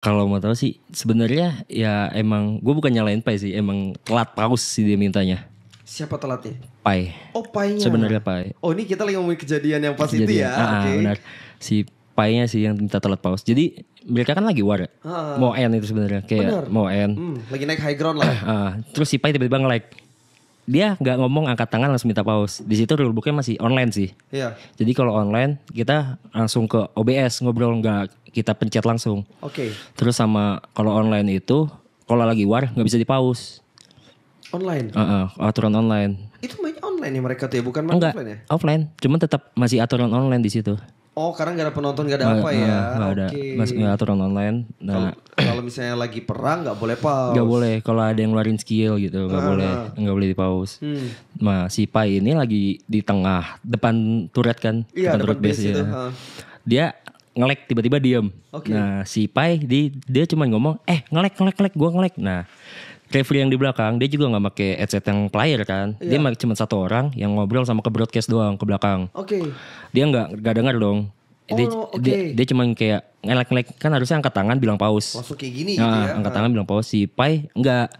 kalau mau tahu sih sebenarnya ya emang gue bukan nyalain Pai sih emang telat paus sih dia mintanya siapa telat telatnya Pai oh Pai-nya sebenarnya Pai oh ini kita lagi ngomongin kejadian yang pas kejadian. itu ya ah, ah okay. benar si Pai-nya sih yang minta telat paus jadi mereka kan lagi war ya? ah, mau end itu sebenarnya kayak bener. mau end hmm, lagi naik high ground lah ah, ah. terus si Pai tiba-tiba nge-like dia nggak ngomong angkat tangan langsung minta paus. Di situ rulebooknya masih online sih. Iya. Jadi kalau online kita langsung ke OBS ngobrol nggak kita pencet langsung. Oke. Okay. Terus sama kalau online itu kalau lagi war nggak bisa dipaus. Online. Uh -uh, aturan online. Itu mainnya online ya mereka tuh ya bukan main Enggak, offline ya? Offline, cuman tetap masih aturan online di situ. Oh, karena gak ada penonton, gak ada nah, apa nah, ya? Gak ada, okay. masih aturan online. Nah, kalau misalnya lagi perang nggak boleh pause. Nggak boleh kalau ada yang ngeluarin skill gitu nggak ah, boleh ah. nggak boleh di pause. Hmm. Nah si Pai ini lagi di tengah depan turret kan? Iya depan, depan base, base Ya. Ah. Dia ngelek tiba-tiba diem. Okay. Nah si Pai di dia cuma ngomong eh ngelek ngelek ngelek gue ngelek. Nah Referee yang di belakang dia juga nggak pakai headset yang player kan. Yeah. Dia iya. cuma satu orang yang ngobrol sama ke broadcast doang ke belakang. Oke. Okay. Dia nggak nggak dengar dong. Eh, dia, oh, okay. dia, dia cuman kayak ngelek-ngelek kan harusnya angkat tangan bilang paus. Langsung kayak gini nah, gitu ya. Angkat ah. tangan bilang paus si Pai enggak.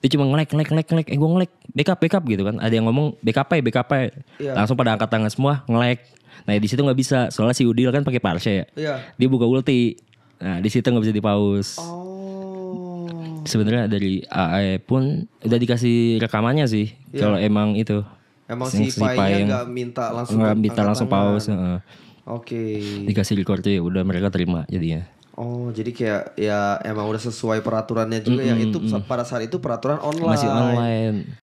Dia cuma ngelek ngelek ngelek ngelek eh gua ngelek backup backup gitu kan. Ada yang ngomong backup backup backup Yeah. Langsung pada angkat tangan semua ngelek. Nah di situ nggak bisa soalnya si Udil kan pakai parse ya. Yeah. Dia buka ulti. Nah di situ nggak bisa dipaus. Oh. Sebenarnya dari AI e pun udah dikasih rekamannya sih yeah. kalau emang itu. Emang si, pai yang nggak minta langsung enggak minta langsung paus. Uh. Oke. Okay. Dikasih record ya udah mereka terima jadinya. Oh, jadi kayak ya emang udah sesuai peraturannya juga mm -hmm. yang itu pada saat itu peraturan online. Masih online.